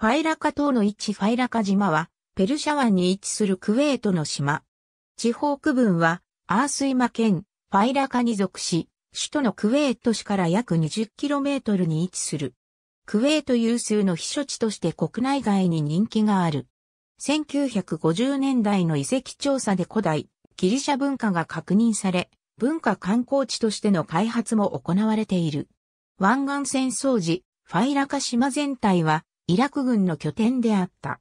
ファイラカ島の位置ファイラカ島は、ペルシャ湾に位置するクウェートの島。地方区分は、アースイマ県、ファイラカに属し、首都のクウェート市から約 20km に位置する。クウェート有数の避暑地として国内外に人気がある。1950年代の遺跡調査で古代、ギリシャ文化が確認され、文化観光地としての開発も行われている。湾岸戦争時、ファイラカ島全体はイラク軍の拠点であった。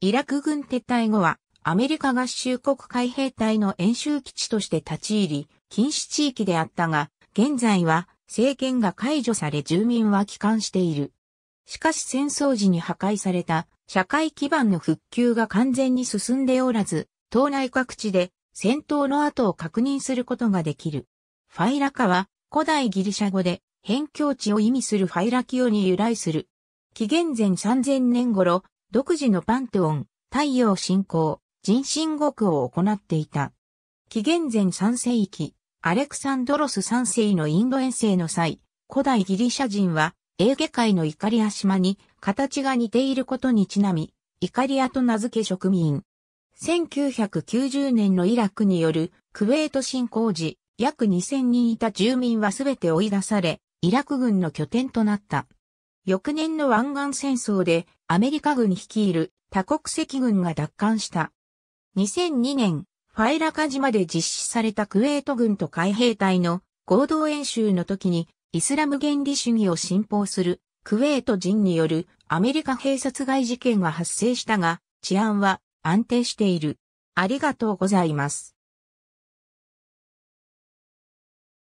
イラク軍撤退後は、アメリカ合衆国海兵隊の演習基地として立ち入り、禁止地域であったが、現在は政権が解除され住民は帰還している。しかし戦争時に破壊された社会基盤の復旧が完全に進んでおらず、島内各地で戦闘の後を確認することができる。ファイラカは古代ギリシャ語で辺境地を意味するファイラキオに由来する。紀元前3000年頃、独自のパンテオン、太陽信仰、人神国を行っていた。紀元前3世紀、アレクサンドロス3世のインド遠征の際、古代ギリシャ人は、エーゲ海のイカリア島に形が似ていることにちなみ、イカリアと名付け植民。1990年のイラクによるクウェート侵攻時、約2000人いた住民はすべて追い出され、イラク軍の拠点となった。翌年の湾岸戦争でアメリカ軍率いる多国籍軍が奪還した。2002年、ファイラカ島で実施されたクウェート軍と海兵隊の合同演習の時にイスラム原理主義を信奉するクウェート人によるアメリカ兵殺害事件が発生したが治安は安定している。ありがとうございます。